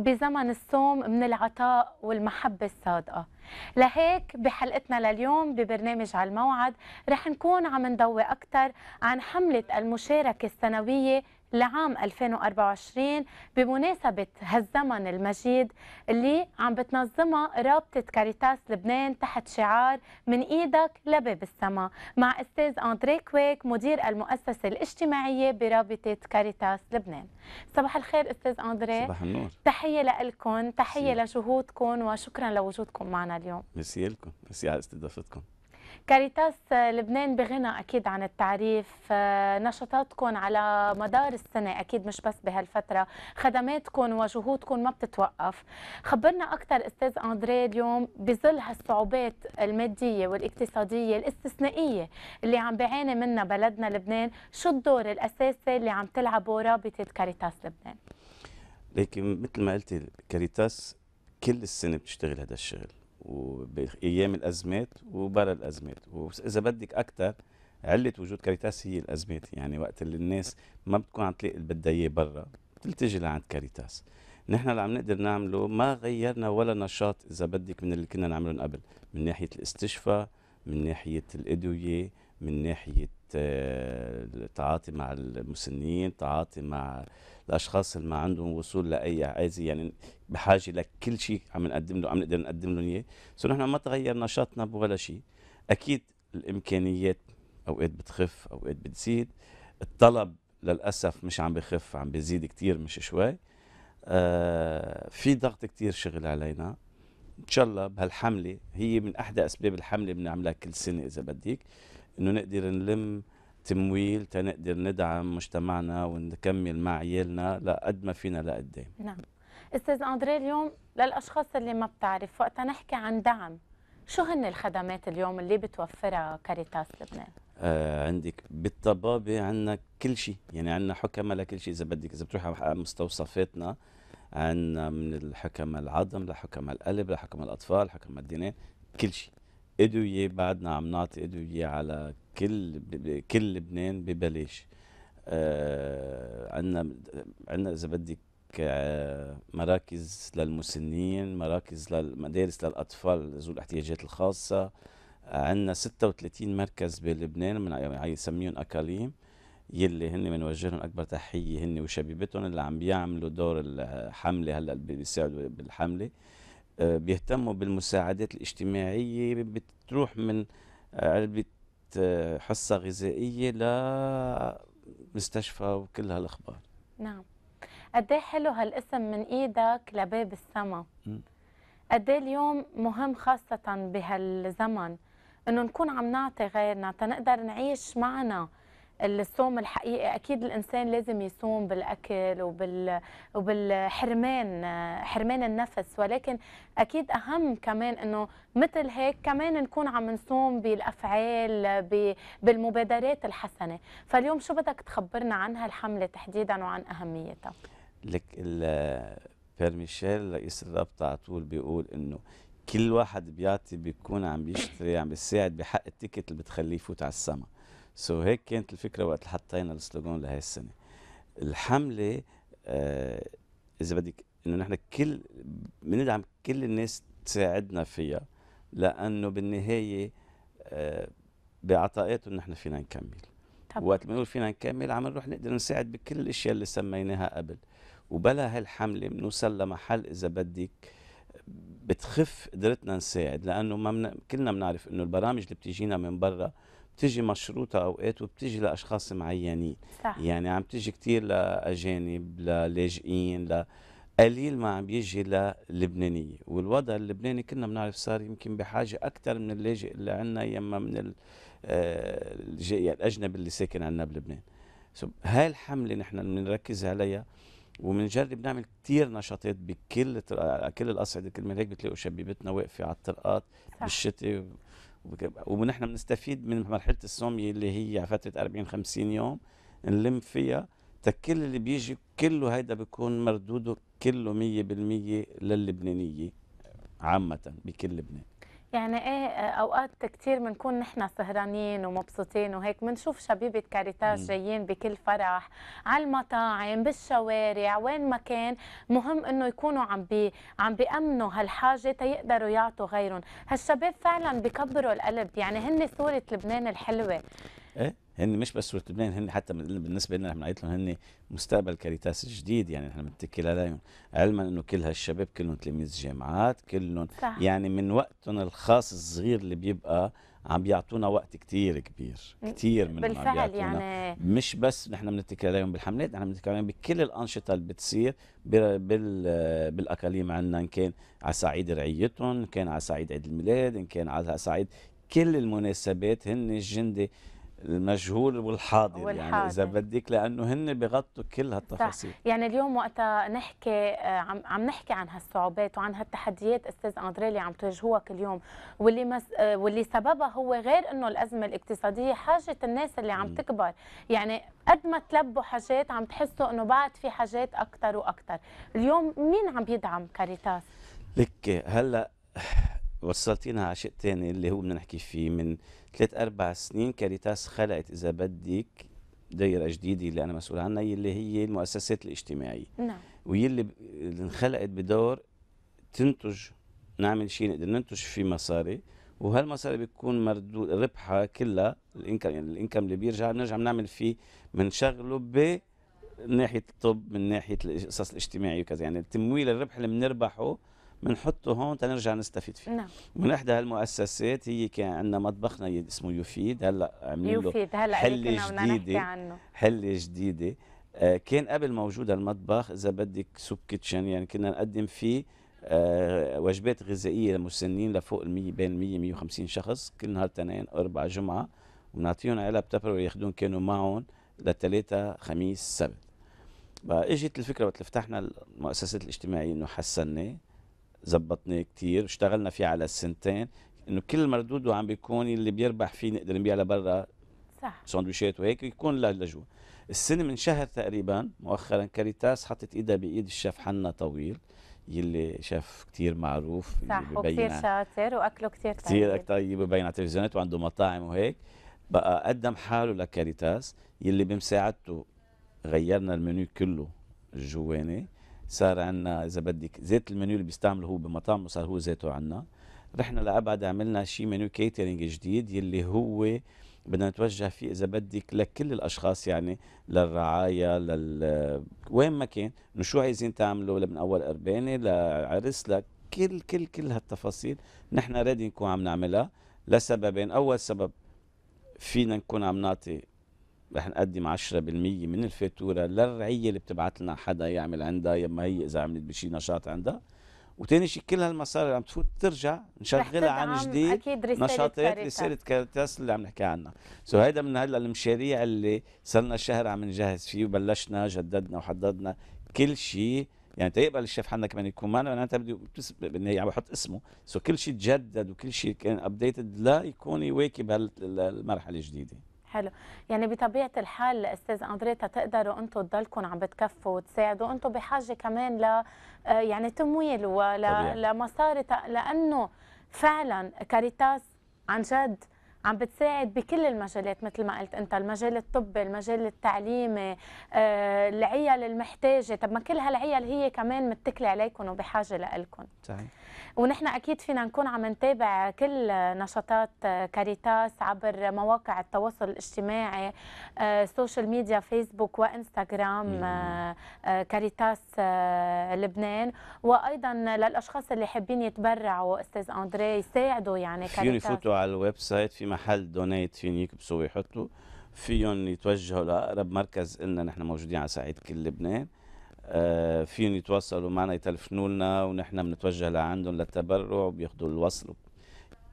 بزمن الصوم من العطاء والمحبة الصادقة لهيك بحلقتنا لليوم ببرنامج على الموعد رح نكون عم ندوي أكثر عن حملة المشاركة السنوية لعام 2024 بمناسبة هالزمن المجيد اللي عم بتنظمها رابطة كاريتاس لبنان تحت شعار من إيدك لباب السماء مع أستاذ أندري كويك مدير المؤسسة الاجتماعية برابطة كاريتاس لبنان صباح الخير أستاذ أندري صباح النور تحية لكم تحية لجهودكم وشكرا لوجودكم معنا اليوم ميرسي لكم ميرسي على استضافتكم كاريتاس لبنان بغنى اكيد عن التعريف آه، نشاطاتكم على مدار السنه اكيد مش بس بهالفتره خدماتكم وجهودكم ما بتتوقف خبرنا اكثر استاذ اندري اليوم بظل هالصعوبات الماديه والاقتصاديه الاستثنائيه اللي عم بيعاني منها بلدنا لبنان شو الدور الاساسي اللي عم تلعبه رابطه كاريتاس لبنان لكن مثل ما قلتي كاريتاس كل السنه بتشتغل هذا الشغل وبايام الازمات وبرا الازمات واذا بدك اكثر عله وجود كاريتاس هي الازمات يعني وقت اللي الناس ما بتكون عم تلاقي اللي بدها اياه برا بتلتجي لعند كاريتاس نحن اللي عم نقدر نعمله ما غيرنا ولا نشاط اذا بدك من اللي كنا نعمله قبل من ناحيه الاستشفاء من ناحيه الادويه من ناحيه التعاطي مع المسنين التعاطي مع الاشخاص اللي ما عندهم وصول لاي عايزه يعني بحاجه لكل شيء عم نقدم له عم نقدر نقدم لهم اياه سو نحن ما تغير نشاطنا بولا شيء اكيد الامكانيات اوقات بتخف اوقات بتزيد الطلب للاسف مش عم بخف عم بيزيد كثير مش شوي آه في ضغط كثير شغل علينا ان شاء الله بهالحمله هي من احدى اسباب الحمله بنعملها كل سنه اذا بدك انه نقدر نلم تمويل تنقدر ندعم مجتمعنا ونكمل مع عيالنا لقد ما فينا لقدام نعم استاذ اندري اليوم للاشخاص اللي ما بتعرف وقتها نحكي عن دعم شو هن الخدمات اليوم اللي بتوفرها كاريتاس لبنان آه عندك بالطبابه عندنا كل شيء يعني عندنا حكمه لكل شيء اذا بدك اذا بتروح على مستوصفاتنا عندنا من الحكمه العظم لحكمه القلب لحكمه الاطفال حكمه الدينين كل شيء ادويه بعدنا عم نعطي ادويه على كل كل لبنان ببلاش آه عندنا عندنا اذا بدك آه، مراكز للمسنين مراكز للمدارس للاطفال ذو الاحتياجات الخاصه عندنا 36 مركز بلبنان من يعني يسميهم اقاليم يلي هن بنوجه اكبر تحيه هن وشبيبتهم اللي عم بيعملوا دور الحمله هلا بيساعدوا بالحمله بيهتموا بالمساعدات الاجتماعية بتروح من علبة آه، حصة غذائية لمستشفى وكل هالأخبار نعم قد إيه حلو هالاسم من ايدك لباب السماء قد إيه اليوم مهم خاصة بهالزمن انه نكون عم نعطي غيرنا تنقدر نعيش معنا الصوم الحقيقي اكيد الانسان لازم يصوم بالاكل وبال وبالحرمان حرمان النفس ولكن اكيد اهم كمان انه مثل هيك كمان نكون عم نصوم بالافعال بالمبادرات الحسنه فاليوم شو بدك تخبرنا عن هالحمله تحديدا وعن اهميتها لك بيرميشيل رئيس الرابطه على طول بيقول انه كل واحد بيعطي بيكون عم بيشتري عم بيساعد بحق التيكت اللي بتخليه يفوت على السما سو so هيك كانت الفكره وقت حطينا السلوغان لهي السنه الحمله آه اذا بدك انه نحن كل بندعم كل الناس تساعدنا فيها لانه بالنهايه آه بعطاءاته نحن فينا نكمل طبعا. وقت بنقول فينا نكمل عم نروح نقدر نساعد بكل الاشياء اللي سميناها قبل وبلا هالحمله بنوصل لمحل اذا بدك بتخف قدرتنا نساعد لانه ما من... كلنا بنعرف انه البرامج اللي بتجينا من برا بتجي مشروطه اوقات وبتجي لاشخاص معينين صح. يعني عم تجي كثير لاجانب للاجئين ل قليل ما عم يجي للبنانيه والوضع اللبناني كنا بنعرف صار يمكن بحاجه اكثر من اللاجئ اللي عندنا يما من آه، الجاي الاجنبي اللي ساكن عندنا بلبنان هاي الحمله نحن بنركز عليها وبنجرب نعمل كثير نشاطات بكل كل الاصعده كل ما هيك بتلاقوا شبيبتنا واقفه على الطرقات بالشتي ونحن بنستفيد من مرحله السومية اللي هي فتره 40 50 يوم نلم فيها تكل اللي بيجي كله هيدا بيكون مردوده كله 100% للبنانيه عامه بكل لبنان يعني ايه آه، اوقات كثير بنكون نحن سهرانين ومبسوطين وهيك بنشوف شبيبه كاريتاج جايين بكل فرح على المطاعم بالشوارع وين ما كان مهم انه يكونوا عم بي عم بيامنوا هالحاجه تيقدروا يعطوا غيرهم هالشباب فعلا بكبروا القلب يعني هن صوره لبنان الحلوه ايه هن مش بس سوره لبنان هن حتى بالنسبه لنا احنا بنعيط لهم هن مستقبل كاريتاس جديد يعني احنا بنتكل عليهم علما انه كل هالشباب كلهم تلاميذ جامعات كلهم يعني من وقتهم الخاص الصغير اللي بيبقى عم بيعطونا وقت كتير كبير كتير من بالفعل عم بيعطونا يعني مش بس نحن بنتكل عليهم بالحملات نحن بنتكل عليهم بكل الانشطه اللي بتصير بالاقاليم عندنا ان كان على صعيد رعيتهم ان كان على صعيد عيد الميلاد ان كان على صعيد كل المناسبات هن الجندي المجهول والحاضر, والحاضر يعني اذا بدك لانه هن بغطوا كل هالتفاصيل يعني اليوم وقتها نحكي آه، عم عم نحكي عن هالصعوبات وعن هالتحديات استاذ اندري اللي عم كل اليوم واللي مس... آه، واللي سببها هو غير انه الازمه الاقتصاديه حاجه الناس اللي عم م. تكبر يعني قد ما تلبوا حاجات عم تحسوا انه بعد في حاجات اكثر واكثر اليوم مين عم بيدعم كاريتاس لك هلا وصلتينا على شيء ثاني اللي هو بدنا نحكي فيه من ثلاث أربع سنين كاريتاس خلقت إذا بدك دايرة جديدة اللي أنا مسؤول عنها اللي هي المؤسسات الاجتماعية نعم واللي انخلقت بدور تنتج نعمل شيء نقدر ننتج فيه مصاري وهالمصاري بيكون مردود ربحها كلها الانكم يعني الانكم اللي بيرجع بنرجع بنعمل فيه بنشغله ب من ناحيه الطب من ناحيه القصص الاجتماعيه وكذا يعني التمويل الربح اللي بنربحه بنحطه هون تنرجع نستفيد فيه نعم من احدى هالمؤسسات هي كان عندنا مطبخنا اسمه يفيد هلا عاملين له هلا حله جديده حله جديده آه كان قبل موجود المطبخ اذا بدك سوب كيتشن يعني كنا نقدم فيه آه وجبات غذائيه للمسنين لفوق ال 100 بين 100 150 شخص كل نهار تنين اربع جمعه وبنعطيهم علب تبر وياخذون كانوا معهم لثلاثه خميس سبت فاجت الفكره وقت فتحنا المؤسسات الاجتماعيه انه حسناه زبطناه كتير اشتغلنا فيه على السنتين انه كل مردود عم بيكون اللي بيربح فيه نقدر نبيع لبرا صح سندويشات وهيك يكون لجوع السنه من شهر تقريبا مؤخرا كاريتاس حطت ايدها بايد الشيف حنا طويل يلي شيف كثير معروف صح وكثير شاطر واكله كثير طيب كثير طيب ببين على التلفزيونات وعنده مطاعم وهيك بقى قدم حاله لكاريتاس يلي بمساعدته غيرنا المنيو كله الجواني صار عندنا اذا بدك زيت المنيو اللي بيستعمله هو بمطعمه صار هو زيته عندنا رحنا لابعد عملنا شيء منيو كيترينج جديد يلي هو بدنا نتوجه فيه اذا بدك لكل الاشخاص يعني للرعايا لل وين ما كان انه شو عايزين تعملوا من اول قربانه لعرس لكل كل كل هالتفاصيل نحن ريدي نكون عم نعملها لسببين اول سبب فينا نكون عم نعطي رح نقدم 10% من الفاتوره للرعيه اللي بتبعت لنا حدا يعمل عندها يما هي اذا عملت بشي نشاط عندها وتاني شيء كل هالمصاري اللي عم تفوت ترجع نشغلها عن جديد أكيد رسالة نشاطات رساله كاريتاس اللي عم نحكي عنها سو هيدا من هلا المشاريع اللي صار لنا شهر عم نجهز فيه وبلشنا جددنا وحددنا كل شيء يعني تيقبل الشيف حنا كمان يكون معنا معناتها يعني بدي بالنهايه عم بحط اسمه سو كل شيء تجدد وكل شيء كان ابديتد لا يكون يواكب هالمرحله الجديده حلو يعني بطبيعه الحال استاذ اندريتا تقدروا انتم تضلكم عم بتكفوا وتساعدوا انتم بحاجه كمان ل آه، يعني تمويل ولمصاري لانه فعلا كاريتاس عن جد عم بتساعد بكل المجالات مثل ما قلت انت المجال الطبي المجال التعليمي آه، العيال المحتاجه طب ما كل هالعيال هي كمان متكله عليكم وبحاجه لكم صحيح ونحن اكيد فينا نكون عم نتابع كل نشاطات كاريتاس عبر مواقع التواصل الاجتماعي سوشيال ميديا فيسبوك وانستغرام آه، آه، كاريتاس لبنان وايضا للاشخاص اللي حابين يتبرعوا استاذ اندري يساعدوا يعني كاريتاس فيهم يفوتوا على الويب سايت في محل دونيت فين يكبسوا ويحطوا فيهم يتوجهوا لأقرب مركز لنا نحن موجودين على صعيد كل لبنان آه، فيهم يتواصلوا معنا يتلفنوا لنا ونحن بنتوجه لعندهم للتبرع وبياخذوا الوصل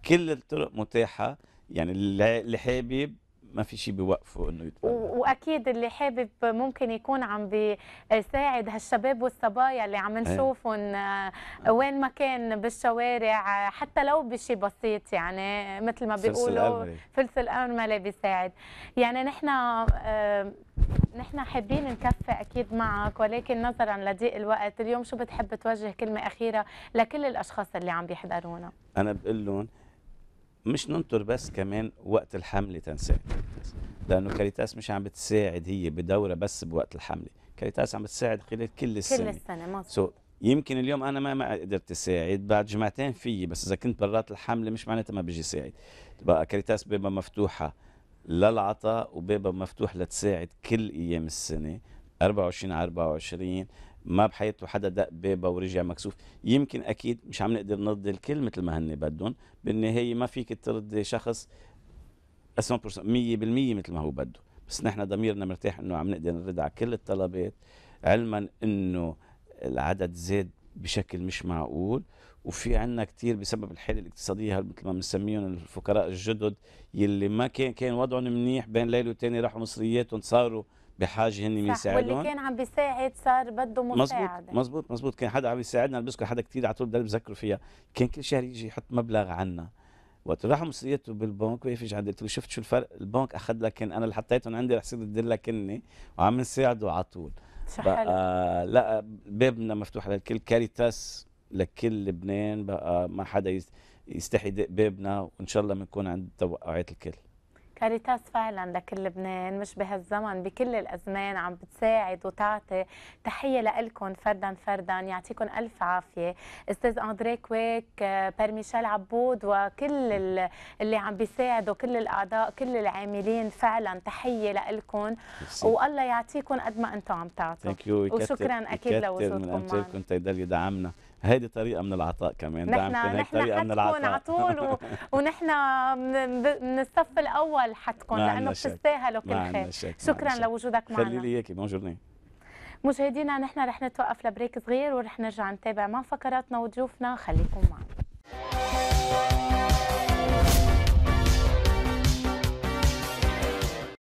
كل الطرق متاحة يعني اللي حابب ما في شيء بيوقفه انه يتبنى واكيد اللي حابب ممكن يكون عم بيساعد هالشباب والصبايا اللي عم إيه. نشوفهم آه، وين ما كان بالشوارع آه، حتى لو بشيء بسيط يعني مثل ما بيقولوا فلس الامر ما لا بيساعد يعني نحن آه، نحن حابين نكفي اكيد معك ولكن نظرا لضيق الوقت اليوم شو بتحب توجه كلمه اخيره لكل الاشخاص اللي عم بيحضرونا انا بقول لهم مش ننطر بس كمان وقت الحمل كاريتاس لانه كاريتاس مش عم بتساعد هي بدوره بس بوقت الحمل كاريتاس عم بتساعد خلال كل السنه كل السنه مظبوط so يمكن اليوم انا ما ما قدرت اساعد بعد جمعتين فيي بس اذا كنت برات الحمل مش معناتها ما بيجي ساعد بقى كاريتاس بيبا مفتوحه للعطاء وبيبا مفتوح لتساعد كل ايام السنه 24 على 24 ما بحياته حدا دق بابا ورجع مكسوف يمكن اكيد مش عم نقدر نرضي الكل مثل ما هن بدهم بالنهايه ما فيك ترضي شخص 100% مثل ما هو بده بس نحن ضميرنا مرتاح انه عم نقدر نرد على كل الطلبات علما انه العدد زاد بشكل مش معقول وفي عنا كتير بسبب الحاله الاقتصاديه مثل ما بنسميهم الفقراء الجدد يلي ما كان كان وضعهم منيح بين ليله وتاني راحوا مصرياتهم صاروا بحاجه هن يساعدهم واللي كان عم بيساعد صار بده مساعده مزبوط مزبوط كان حدا عم يساعدنا بذكر حدا كثير على طول بضل بذكره فيها كان كل شهر يجي يحط مبلغ عنا وقت راح مصريته بالبنك وقف اجى عندي قلت له شفت شو الفرق البنك اخذ لك انا اللي حطيتهم عندي رح يصير لك اني وعم نساعده على طول بقى آه، لا بابنا مفتوح للكل كاريتاس لكل لبنان بقى ما حدا يستحي يدق بابنا وان شاء الله بنكون عند توقعات الكل كاريتاس فعلا لكل لبنان مش بهالزمن بكل الازمان عم بتساعد وتعطي تحيه لإلكم فردا فردا يعطيكم الف عافيه استاذ اندري كويك آه، بير ميشيل عبود وكل اللي عم بيساعدوا كل الاعضاء كل العاملين فعلا تحيه لإلكم والله يعطيكم قد ما انتم عم تعطوا وشكرا اكيد لوجودكم معنا من امثالكم يدعمنا هيدي طريقه من العطاء كمان نحن نحن هيك طريقه من العطاء على طول ونحن من الصف الاول حتكون لانه بتستاهلوا كل خير شكرا لوجودك معنا خلي لي اياكي بونجورني مشاهدينا نحن رح نتوقف لبريك صغير ورح نرجع نتابع مع فقراتنا وضيوفنا خليكم معنا